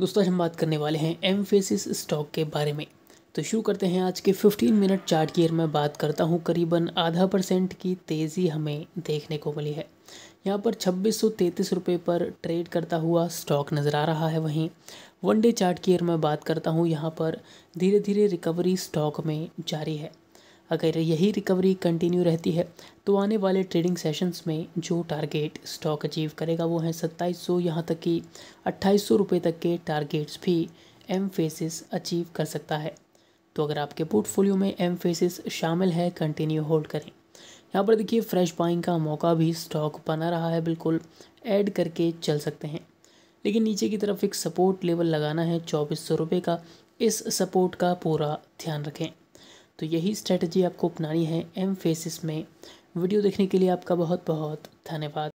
दोस्तों आज हम बात करने वाले हैं एम स्टॉक के बारे में तो शुरू करते हैं आज के 15 मिनट चार्ट की मैं बात करता हूं करीबन आधा परसेंट की तेज़ी हमें देखने को मिली है यहाँ पर छब्बीस सौ रुपये पर ट्रेड करता हुआ स्टॉक नज़र आ रहा है वहीं वनडे चार्ट की मैं बात करता हूँ यहाँ पर धीरे धीरे रिकवरी स्टॉक में जारी है अगर यही रिकवरी कंटिन्यू रहती है तो आने वाले ट्रेडिंग सेशंस में जो टारगेट स्टॉक अचीव करेगा वो है सत्ताईस सौ यहाँ तक कि अट्ठाईस सौ रुपये तक के टारगेट्स भी एम फेसिस अचीव कर सकता है तो अगर आपके पोर्टफोलियो में एम फेसिस शामिल है कंटिन्यू होल्ड करें यहाँ पर देखिए फ्रेश बाइंग का मौका भी स्टॉक बना रहा है बिल्कुल ऐड करके चल सकते हैं लेकिन नीचे की तरफ एक सपोर्ट लेवल लगाना है चौबीस सौ रुपये का इस सपोर्ट का पूरा ध्यान रखें तो यही स्ट्रेटजी आपको अपनानी है एम फेसिस में वीडियो देखने के लिए आपका बहुत बहुत धन्यवाद